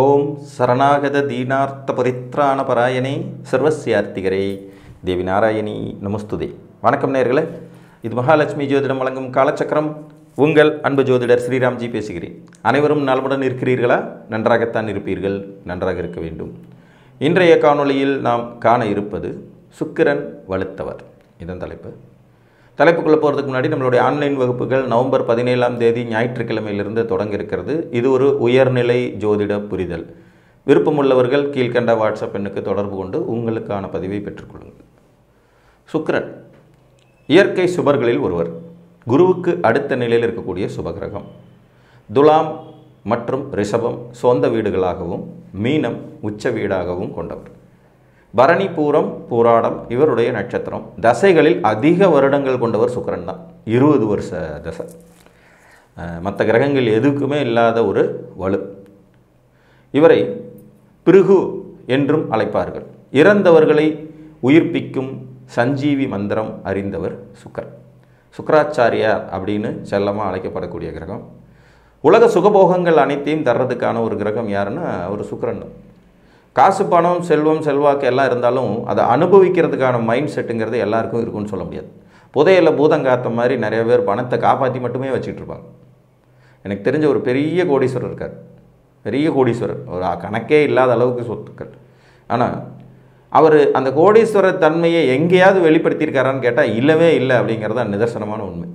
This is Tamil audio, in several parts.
ஓம் சரணாகத தீனார்த்த பரித்ராண பராயணே சர்வசியார்த்திகரே தேவி நாராயணி நமஸ்துதே வணக்கம் நேர்களே இது மகாலட்சுமி ஜோதிடம் வழங்கும் காலச்சக்கரம் உங்கள் அன்பு ஜோதிடர் ஸ்ரீராம்ஜி பேசுகிறேன் அனைவரும் நலமுடன் இருக்கிறீர்களா நன்றாகத்தான் இருப்பீர்கள் நன்றாக இருக்க வேண்டும் இன்றைய காணொளியில் நாம் காண இருப்பது சுக்கிரன் வலுத்தவர் இதன் தலைப்பு தலைப்புக்குள்ளே போகிறதுக்கு முன்னாடி நம்மளுடைய ஆன்லைன் வகுப்புகள் நவம்பர் பதினேழாம் தேதி ஞாயிற்றுக்கிழமையிலிருந்து தொடங்கியிருக்கிறது இருக்கிறது இது ஒரு உயர்நிலை ஜோதிட புரிதல் விருப்பமுள்ளவர்கள் கீழ்கண்ட வாட்ஸ்அப் எண்ணுக்கு தொடர்பு கொண்டு உங்களுக்கான பதிவை பெற்றுக்கொள்ளுங்கள் சுக்கரன் இயற்கை சுபர்களில் ஒருவர் குருவுக்கு அடுத்த நிலையில் இருக்கக்கூடிய சுபகிரகம் துலாம் மற்றும் ரிஷபம் சொந்த வீடுகளாகவும் மீனம் உச்ச வீடாகவும் கொண்டவர் பரணி பூரம் பூராடம் இவருடைய நட்சத்திரம் தசைகளில் அதிக வருடங்கள் கொண்டவர் சுக்கரன் தான் இருபது வருஷ தசை மற்ற கிரகங்கள் எதுக்குமே இல்லாத ஒரு வலு இவரை பிருகு என்றும் அழைப்பார்கள் இறந்தவர்களை உயிர்ப்பிக்கும் சஞ்சீவி மந்திரம் அறிந்தவர் சுக்கரன் சுக்கராச்சாரியார் அப்படின்னு செல்லமாக அழைக்கப்படக்கூடிய கிரகம் உலக சுகபோகங்கள் அனைத்தையும் தர்றதுக்கான ஒரு கிரகம் யாருன்னா ஒரு சுக்கரன் காசு பணம் செல்வம் செல்வாக்கு எல்லாம் இருந்தாலும் அதை அனுபவிக்கிறதுக்கான மைண்ட் செட்டுங்கிறது எல்லாருக்கும் இருக்குன்னு சொல்ல முடியாது புதையில் பூதங்காத்த மாதிரி நிறைய பேர் பணத்தை காப்பாற்றி மட்டுமே வச்சுக்கிட்டு இருப்பாங்க எனக்கு தெரிஞ்ச ஒரு பெரிய கோடீஸ்வரர் இருக்கார் பெரிய கோடீஸ்வரர் ஒரு கணக்கே இல்லாத அளவுக்கு சொத்துக்கள் ஆனால் அவர் அந்த கோடீஸ்வரர் தன்மையை எங்கேயாவது வெளிப்படுத்தியிருக்காரான்னு கேட்டால் இல்லவே இல்லை அப்படிங்கிறது தான் நிதர்சனமான உண்மை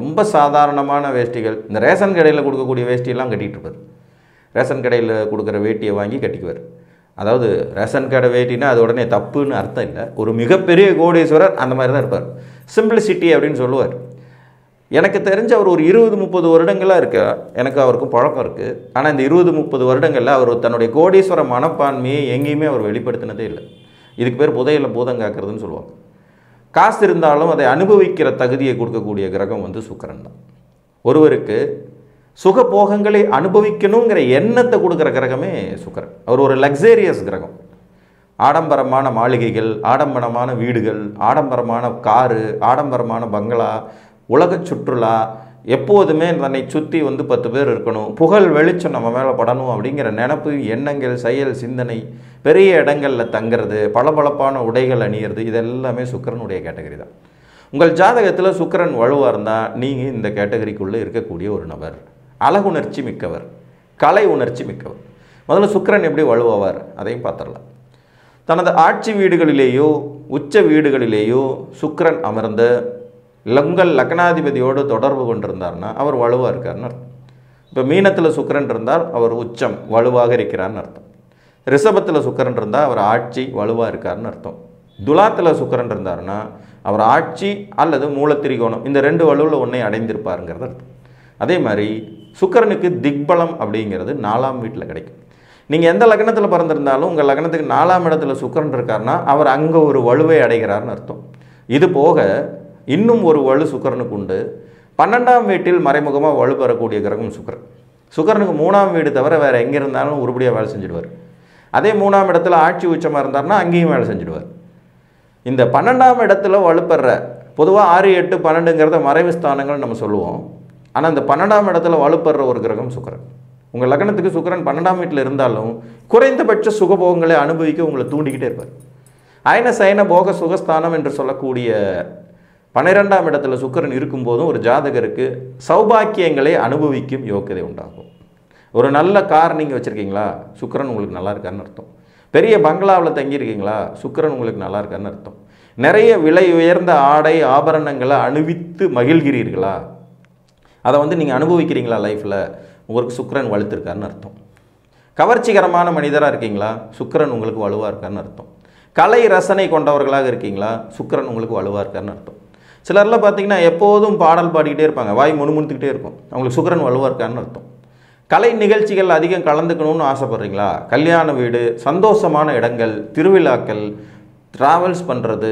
ரொம்ப சாதாரணமான வேஷ்டிகள் இந்த ரேஷன் கடையில் கொடுக்கக்கூடிய வேஷ்டியெல்லாம் கட்டிகிட்டு இருப்பார் ரேஷன் கடையில் கொடுக்குற வேட்டியை வாங்கி கட்டிக்குவார் அதாவது ரேஷன் கார்டை வேட்டினா அது உடனே தப்புன்னு அர்த்தம் இல்லை ஒரு மிகப்பெரிய கோடீஸ்வரர் அந்த மாதிரி தான் இருப்பார் சிம்பிளிசிட்டி அப்படின்னு சொல்லுவார் எனக்கு தெரிஞ்ச அவர் ஒரு இருபது முப்பது வருடங்களாக இருக்க எனக்கு அவருக்கும் பழக்கம் இருக்குது ஆனால் இந்த இருபது முப்பது வருடங்களில் அவர் தன்னுடைய கோடீஸ்வர மனப்பான்மையை எங்கேயுமே அவர் வெளிப்படுத்தினதே இல்லை இதுக்கு பேர் புதையில் பூதம் காக்கிறதுன்னு சொல்லுவாங்க காசு இருந்தாலும் அதை அனுபவிக்கிற தகுதியை கொடுக்கக்கூடிய கிரகம் வந்து சுக்கரன் தான் ஒருவருக்கு சுகபோகங்களை அனுபவிக்கணுங்கிற எண்ணத்தை கொடுக்குற கிரகமே சுக்கரன் அவர் ஒரு லக்ஸேரியஸ் கிரகம் ஆடம்பரமான மாளிகைகள் ஆடம்பரமான வீடுகள் ஆடம்பரமான காரு ஆடம்பரமான பங்களா உலக சுற்றுலா எப்போதுமே தன்னை சுற்றி வந்து பத்து பேர் இருக்கணும் புகழ் வெளிச்சம் நம்ம மேலே படணும் அப்படிங்கிற நினப்பு எண்ணங்கள் செயல் சிந்தனை பெரிய இடங்களில் தங்கிறது பளபளப்பான உடைகள் அணியிறது இதெல்லாமே சுக்கரனுடைய கேட்டகரி தான் உங்கள் ஜாதகத்தில் சுக்கரன் வலுவாக இருந்தால் நீங்கள் இந்த கேட்டகரிக்குள்ளே இருக்கக்கூடிய ஒரு நபர் அழகுணர்ச்சி மிக்கவர் கலை உணர்ச்சி மிக்கவர் முதல்ல சுக்கரன் எப்படி வலுவாவார் அதையும் பார்த்துடலாம் தனது ஆட்சி வீடுகளிலேயோ உச்ச வீடுகளிலேயோ சுக்கரன் அமர்ந்த லங்கல் லக்னாதிபதியோடு தொடர்பு கொண்டிருந்தார்னா அவர் வலுவாக இருக்கார்னு அர்த்தம் இப்போ மீனத்தில் சுக்கரன் இருந்தால் அவர் உச்சம் வலுவாக இருக்கிறார்னு அர்த்தம் ரிஷபத்தில் சுக்கரன் இருந்தால் அவர் ஆட்சி வலுவாக இருக்கார்னு அர்த்தம் துலாத்தில் சுக்கரன் இருந்தார்னா அவர் ஆட்சி அல்லது மூலத்திரிகோணம் இந்த ரெண்டு வலுவில் ஒன்றை அடைந்திருப்பாருங்கிறது அர்த்தம் அதே மாதிரி சுக்கரனுக்கு திக்பலம் அப்படிங்கிறது நாலாம் வீட்டில் கிடைக்கும் நீங்கள் எந்த லக்னத்தில் பிறந்திருந்தாலும் உங்கள் லக்னத்துக்கு நாலாம் இடத்துல சுக்கரன் இருக்காருன்னா அவர் அங்கே ஒரு வலுவை அடைகிறார்னு அர்த்தம் இது போக இன்னும் ஒரு வலு சுக்கரனுக்கு உண்டு பன்னெண்டாம் வீட்டில் மறைமுகமாக வலு பெறக்கூடிய கிரகம் சுக்கரன் சுக்கரனுக்கு மூணாம் வீடு தவிர வேறு எங்கே இருந்தாலும் உருப்படியாக வேலை செஞ்சுடுவார் அதே மூணாம் இடத்துல ஆட்சி உச்சமாக இருந்தார்னா அங்கேயும் வேலை செஞ்சுடுவார் இந்த பன்னெண்டாம் இடத்துல வலுப்பெற பொதுவாக ஆறு எட்டு பன்னெண்டுங்கிறத மறைவு ஸ்தானங்கள்னு நம்ம சொல்லுவோம் ஆனால் அந்த பன்னெண்டாம் இடத்துல வலுப்படுற ஒரு கிரகம் சுக்கரன் உங்கள் லக்னத்துக்கு சுக்கரன் பன்னெண்டாம் வீட்டில் இருந்தாலும் குறைந்தபட்ச சுகபோகங்களை அனுபவிக்க உங்களை தூண்டிக்கிட்டே இருப்பார் அயன சயன போக சுகஸ்தானம் என்று சொல்லக்கூடிய பன்னிரெண்டாம் இடத்துல சுக்கரன் இருக்கும்போதும் ஒரு ஜாதகருக்கு சௌபாக்கியங்களை அனுபவிக்கும் யோக்கியதை உண்டாகும் ஒரு நல்ல கார் நீங்கள் வச்சுருக்கீங்களா சுக்கரன் உங்களுக்கு நல்லா இருக்கான்னு அர்த்தம் பெரிய பங்களாவில் தங்கியிருக்கீங்களா சுக்கரன் உங்களுக்கு நல்லா இருக்கான்னு அர்த்தம் நிறைய விலை உயர்ந்த ஆடை ஆபரணங்களை அணிவித்து மகிழ்கிறீர்களா அதை வந்து நீங்கள் அனுபவிக்கிறீங்களா லைஃப்பில் உங்களுக்கு சுக்கரன் வலுத்திருக்காருன்னு அர்த்தம் கவர்ச்சிகரமான மனிதராக இருக்கீங்களா சுக்கரன் உங்களுக்கு வலுவாக இருக்காருன்னு அர்த்தம் கலை ரசனை கொண்டவர்களாக இருக்கீங்களா சுக்கரன் உங்களுக்கு வலுவாக இருக்காருன்னு அர்த்தம் சிலரில் பார்த்தீங்கன்னா எப்போதும் பாடல் பாடிக்கிட்டே இருப்பாங்க வாய் முணுமுணுத்துக்கிட்டே இருக்கும் அவங்களுக்கு சுக்கரன் வலுவாக இருக்காருன்னு அர்த்தம் கலை நிகழ்ச்சிகள் அதிகம் கலந்துக்கணும்னு ஆசைப்பட்றீங்களா கல்யாண வீடு சந்தோஷமான இடங்கள் திருவிழாக்கள் ட்ராவல்ஸ் பண்ணுறது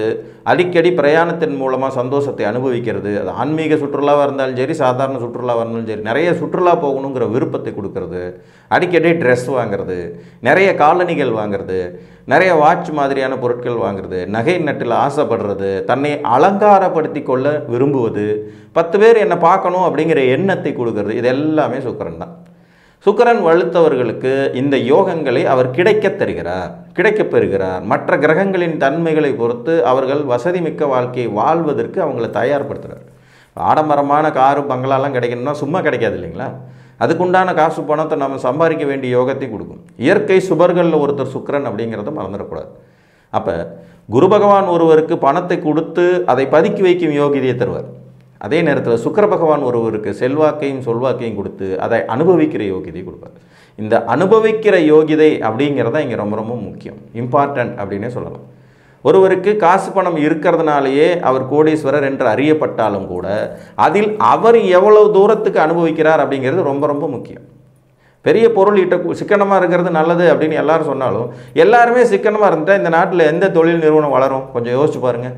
அடிக்கடி பிரயாணத்தின் மூலமாக சந்தோஷத்தை அனுபவிக்கிறது அது ஆன்மீக சுற்றுலாவாக இருந்தாலும் சரி சாதாரண சுற்றுலாவாக இருந்தாலும் சரி நிறைய சுற்றுலா போகணுங்கிற விருப்பத்தை கொடுக்கறது அடிக்கடி ட்ரெஸ் வாங்கிறது நிறைய காலணிகள் வாங்கிறது நிறைய வாட்ச் மாதிரியான பொருட்கள் வாங்கிறது நகை நட்டில் ஆசைப்படுறது தன்னை அலங்காரப்படுத்தி கொள்ள விரும்புவது பத்து பேர் என்னை பார்க்கணும் அப்படிங்கிற எண்ணத்தை கொடுக்கறது இது எல்லாமே சுக்கரன் தான் சுக்கரன் வலுத்தவர்களுக்கு இந்த யோகங்களை அவர் கிடைக்கத் தருகிறார் கிடைக்கப் பெறுகிறார் மற்ற கிரகங்களின் தன்மைகளை பொறுத்து அவர்கள் வசதி மிக்க வாழ்க்கையை வாழ்வதற்கு அவங்கள தயார்படுத்துகிறார் ஆடம்பரமான காரு பங்களாலாம் கிடைக்கணும்னா சும்மா கிடைக்காது இல்லைங்களா அதுக்குண்டான காசு பணத்தை நம்ம சம்பாதிக்க வேண்டிய யோகத்தையும் கொடுக்கும் இயற்கை சுபர்களில் ஒருத்தர் சுக்கரன் அப்படிங்கிறத மறந்துடக்கூடாது அப்போ குரு பகவான் ஒருவருக்கு பணத்தை கொடுத்து அதை பதுக்கி வைக்கும் யோகிதையை தருவார் அதே நேரத்தில் சுக்கர பகவான் ஒருவருக்கு செல்வாக்கையும் சொல்வாக்கையும் கொடுத்து அதை அனுபவிக்கிற யோகியதை கொடுப்பார் இந்த அனுபவிக்கிற யோகிதை அப்படிங்கிறத இங்கே ரொம்ப ரொம்ப முக்கியம் இம்பார்ட்டண்ட் அப்படின்னே சொல்லலாம் ஒருவருக்கு காசு பணம் இருக்கிறதுனாலேயே அவர் கோடீஸ்வரர் என்று அறியப்பட்டாலும் கூட அதில் அவர் எவ்வளவு தூரத்துக்கு அனுபவிக்கிறார் அப்படிங்கிறது ரொம்ப ரொம்ப முக்கியம் பெரிய பொருள் ஈட்ட சிக்கனமாக இருக்கிறது நல்லது அப்படின்னு எல்லாரும் சொன்னாலும் எல்லாருமே சிக்கனமாக இருந்துட்டால் இந்த நாட்டில் எந்த தொழில் நிறுவனம் வளரும் கொஞ்சம் யோசிச்சு பாருங்கள்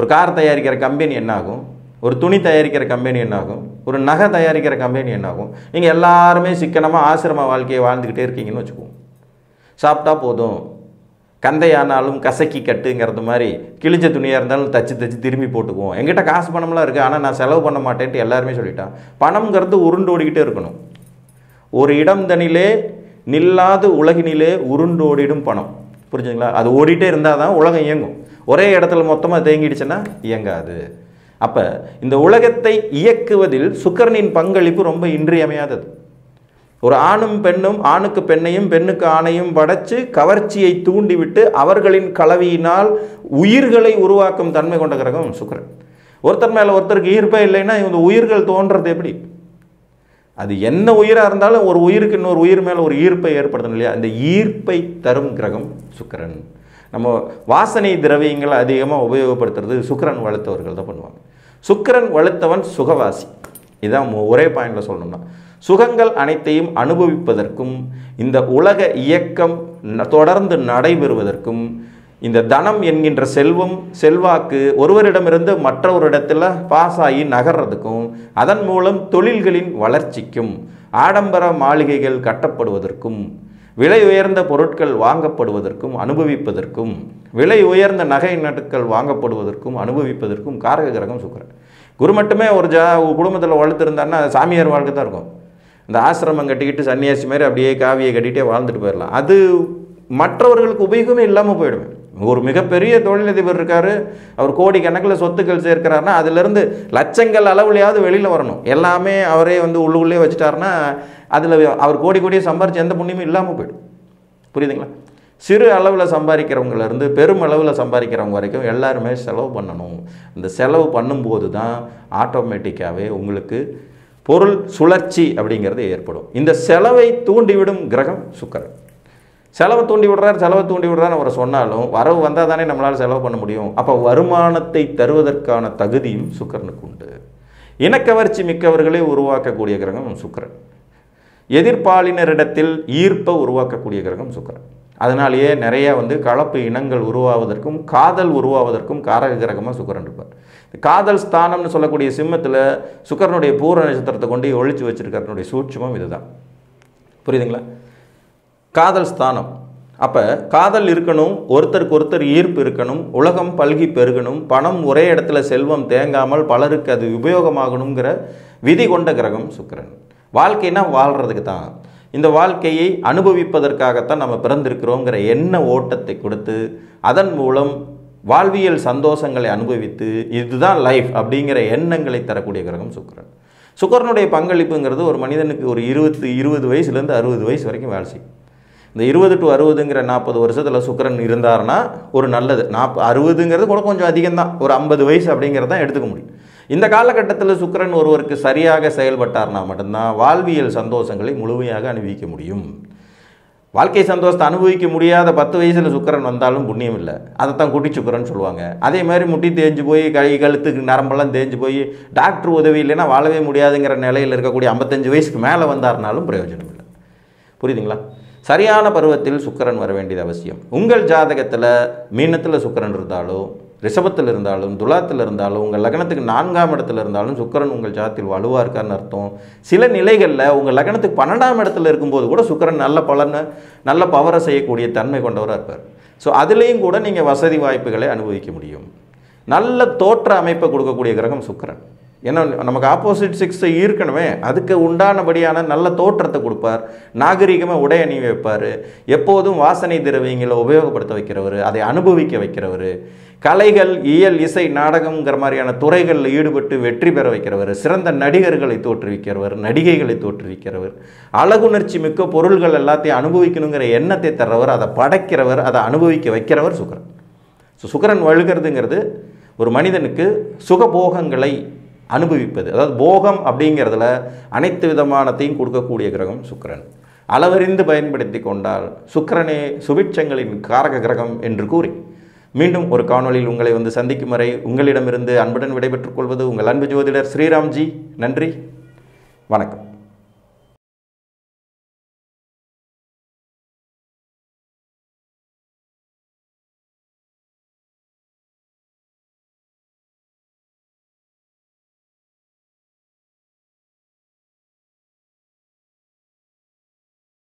ஒரு கார் தயாரிக்கிற கம்பெனி என்னாகும் ஒரு துணி தயாரிக்கிற கம்பெனி என்னாகும் ஒரு நகை தயாரிக்கிற கம்பெனி என்னாகும் நீங்கள் எல்லாருமே சிக்கனமாக ஆசிரம வாழ்க்கையை வாழ்ந்துக்கிட்டே இருக்கீங்கன்னு வச்சுக்குவோம் சாப்பிட்டா போதும் கந்தையானாலும் கசக்கி கட்டுங்கிறது மாதிரி கிழிஞ்ச துணியாக இருந்தாலும் தச்சு தச்சு திரும்பி போட்டுக்குவோம் எங்கிட்ட காசு பணம்லாம் இருக்குது ஆனால் நான் செலவு பண்ண மாட்டேன்ட்டு எல்லாருமே சொல்லிட்டான் பணம்ங்கிறது உருண்டோடிக்கிட்டே இருக்கணும் ஒரு இடம் தனிலே நில்லாது உலகினிலே உருண்டோடிடும் பணம் புரிஞ்சுங்களா அது ஓடிட்டே இருந்தால் தான் உலகம் இயங்கும் ஒரே இடத்துல மொத்தமாக தேங்கிடுச்சுன்னா இயங்காது அப்போ இந்த உலகத்தை இயக்குவதில் சுக்கரனின் பங்களிப்பு ரொம்ப இன்றியமையாதது ஒரு ஆணும் பெண்ணும் ஆணுக்கு பெண்ணையும் பெண்ணுக்கு ஆணையும் படைச்சு கவர்ச்சியை தூண்டிவிட்டு அவர்களின் கலவியினால் உயிர்களை உருவாக்கும் தன்மை கொண்ட கிரகம் சுக்கரன் ஒருத்தர் மேலே ஒருத்தருக்கு ஈர்ப்பே இல்லைன்னா இந்த உயிர்கள் தோன்றது எப்படி அது என்ன உயிராக இருந்தாலும் ஒரு உயிருக்கு இன்னொரு உயிர் மேலே ஒரு ஈர்ப்பை ஏற்படுத்தணும் இல்லையா அந்த ஈர்ப்பை தரும் கிரகம் சுக்கரன் நம்ம வாசனை திரவியங்களை அதிகமாக உபயோகப்படுத்துறது சுக்கரன் வளர்த்தவர்கள் தான் பண்ணுவாங்க சுக்கரன் வலுத்தவன் சுகவாசி இதான் ஒரே பாயிண்டில் சொல்லணும்னா சுகங்கள் அனைத்தையும் அனுபவிப்பதற்கும் இந்த உலக இயக்கம் தொடர்ந்து நடைபெறுவதற்கும் இந்த தனம் என்கின்ற செல்வம் செல்வாக்கு ஒருவரிடமிருந்து மற்றவரிடத்தில் பாஸ் ஆகி நகர்றதுக்கும் அதன் மூலம் தொழில்களின் வளர்ச்சிக்கும் ஆடம்பர மாளிகைகள் கட்டப்படுவதற்கும் விலை உயர்ந்த பொருட்கள் வாங்கப்படுவதற்கும் அனுபவிப்பதற்கும் விலை உயர்ந்த நகை நட்டுக்கள் வாங்கப்படுவதற்கும் அனுபவிப்பதற்கும் காரக கிரகம் சுக்கரன் குரு மட்டுமே ஒரு ஜா குடும்பத்தில் வளர்த்துருந்தாருன்னா சாமியார் வாழ்க்கை தான் இருக்கும் இந்த ஆசிரமம் கட்டிக்கிட்டு சன்னியாசி மாதிரி அப்படியே காவியை கட்டிகிட்டே வாழ்ந்துட்டு போயிடலாம் அது மற்றவர்களுக்கு உபயோகமே இல்லாமல் போயிடுவேன் ஒரு மிகப்பெரிய தொழிலதிபர் இருக்கார் அவர் கோடி கணக்கில் சொத்துக்கள் சேர்க்கிறாருன்னா அதுலேருந்து லட்சங்கள் அளவுலையாவது வெளியில் வரணும் எல்லாமே அவரே வந்து உள்ளுக்குள்ளே வச்சுட்டாருன்னா அதில் அவர் கோடி கோடியே சம்பாரித்து எந்த புண்ணியமும் இல்லாமல் போயிடும் புரியுதுங்களா சிறு அளவில் சம்பாதிக்கிறவங்கலேருந்து பெரும் அளவில் சம்பாதிக்கிறவங்க வரைக்கும் எல்லாருமே செலவு பண்ணணும் இந்த செலவு பண்ணும்போது தான் ஆட்டோமேட்டிக்காகவே உங்களுக்கு பொருள் சுழற்சி அப்படிங்கிறது ஏற்படும் இந்த செலவை தூண்டிவிடும் கிரகம் சுக்கரன் செலவை தூண்டி விடுறாரு செலவை தூண்டி விடுறான்னு அவர் சொன்னாலும் வரவு வந்தால் தானே நம்மளால் செலவு பண்ண முடியும் அப்போ வருமானத்தை தருவதற்கான தகுதியும் சுக்கரனுக்கு உண்டு இனக்கவர்ச்சி மிக்கவர்களை உருவாக்கக்கூடிய கிரகம் சுக்கரன் எதிர்பாலினரிடத்தில் ஈர்ப்பை உருவாக்கக்கூடிய கிரகம் சுக்கரன் அதனாலேயே நிறையா வந்து கலப்பு இனங்கள் உருவாவதற்கும் காதல் உருவாவதற்கும் காரக கிரகமாக சுக்கரன் இருப்பார் காதல் ஸ்தானம்னு சொல்லக்கூடிய சிம்மத்தில் சுக்கரனுடைய பூர நட்சத்திரத்தை கொண்டு ஒழிச்சு வச்சிருக்கிறனுடைய சூட்சமும் இதுதான் புரியுதுங்களா காதல் ஸ்தானம் அப்போ காதல் இருக்கணும் ஒருத்தருக்கு ஒருத்தர் ஈர்ப்பு இருக்கணும் உலகம் பல்கி பெருகணும் பணம் ஒரே இடத்துல செல்வம் தேங்காமல் பலருக்கு அது உபயோகமாகணுங்கிற விதி கொண்ட கிரகம் சுக்கரன் வாழ்க்கைனா வாழ்கிறதுக்கு தான் இந்த வாழ்க்கையை அனுபவிப்பதற்காகத்தான் நம்ம பிறந்திருக்கிறோங்கிற எண்ண ஓட்டத்தை கொடுத்து அதன் மூலம் வாழ்வியல் சந்தோஷங்களை அனுபவித்து இதுதான் லைஃப் அப்படிங்கிற எண்ணங்களை தரக்கூடிய கிரகம் சுக்கரன் சுக்கரனுடைய பங்களிப்புங்கிறது ஒரு மனிதனுக்கு ஒரு இருபத்து இருபது வயசுலேருந்து அறுபது வயசு வரைக்கும் வேலை செய்யும் இந்த இருபது டு அறுபதுங்கிற நாற்பது வருஷத்தில் சுக்கரன் இருந்தார்னா ஒரு நல்லது நாற்ப அறுபதுங்கிறது கூட கொஞ்சம் அதிகம்தான் ஒரு ஐம்பது வயசு அப்படிங்கிறதான் எடுத்துக்க முடியும் இந்த காலகட்டத்தில் சுக்கரன் ஒருவருக்கு சரியாக செயல்பட்டார்னா மட்டும்தான் வாழ்வியல் சந்தோஷங்களை முழுமையாக அனுபவிக்க முடியும் வாழ்க்கை சந்தோஷத்தை அனுபவிக்க முடியாத பத்து வயசில் சுக்கரன் வந்தாலும் புண்ணியம் இல்லை அதை தான் குட்டி சுக்கரன் சொல்லுவாங்க அதே மாதிரி முட்டி தேஞ்சு போய் கை கழுத்துக்கு நரம்பெல்லாம் தேஞ்சு போய் டாக்டர் உதவி இல்லைன்னா வாழவே முடியாதுங்கிற நிலையில் இருக்கக்கூடிய ஐம்பத்தஞ்சு வயசுக்கு மேலே வந்தார்னாலும் பிரயோஜனம் இல்லை புரியுதுங்களா சரியான பருவத்தில் சுக்கரன் வர வேண்டியது அவசியம் உங்கள் ஜாதகத்தில் மீனத்தில் சுக்கரன் இருந்தாலும் ரிஷபத்தில் இருந்தாலும் துலாத்தில் இருந்தாலும் உங்கள் லக்னத்துக்கு நான்காம் இடத்துல இருந்தாலும் சுக்கரன் உங்கள் ஜாத்தில் வலுவாக இருக்கான்னு அர்த்தம் சில நிலைகளில் உங்கள் லக்னத்துக்கு பன்னெண்டாம் இடத்துல இருக்கும்போது கூட சுக்கரன் நல்ல பலனை நல்ல பவரை செய்யக்கூடிய தன்மை கொண்டவராக இருப்பார் ஸோ அதுலேயும் கூட நீங்கள் வசதி வாய்ப்புகளை அனுபவிக்க முடியும் நல்ல தோற்ற அமைப்பை கொடுக்கக்கூடிய கிரகம் சுக்கரன் ஏன்னா நமக்கு ஆப்போசிட் செக்ஸை ஈர்க்கணுமே அதுக்கு உண்டானபடியான நல்ல தோற்றத்தை கொடுப்பார் நாகரிகமாக உடை அணி வைப்பார் எப்போதும் வாசனை திரவியங்களை உபயோகப்படுத்த வைக்கிறவர் அதை அனுபவிக்க வைக்கிறவர் கலைகள் இயல் இசை நாடகங்கிற மாதிரியான துறைகளில் ஈடுபட்டு வெற்றி பெற வைக்கிறவர் சிறந்த நடிகர்களை தோற்றுவிக்கிறவர் நடிகைகளை தோற்றுவிக்கிறவர் அழகுணர்ச்சி மிக்க பொருள்கள் எல்லாத்தையும் அனுபவிக்கணுங்கிற எண்ணத்தை தர்றவர் அதை படைக்கிறவர் அதை அனுபவிக்க வைக்கிறவர் சுக்கரன் ஸோ சுக்கரன் வழுகிறதுங்கிறது ஒரு மனிதனுக்கு சுகபோகங்களை அனுபவிப்பது அதாவது போகம் அப்படிங்கிறதுல அனைத்து விதமானத்தையும் கொடுக்கக்கூடிய கிரகம் சுக்கரன் அளவறிந்து பயன்படுத்தி கொண்டால் சுக்கரனே சுபிட்சங்களின் காரக கிரகம் என்று கூறி மீண்டும் ஒரு காணொலியில் உங்களை வந்து சந்திக்கும் வரை உங்களிடமிருந்து அன்புடன் விடைபெற்றுக் கொள்வது உங்கள் அன்பு ஜோதிடர் ஸ்ரீராம்ஜி நன்றி வணக்கம்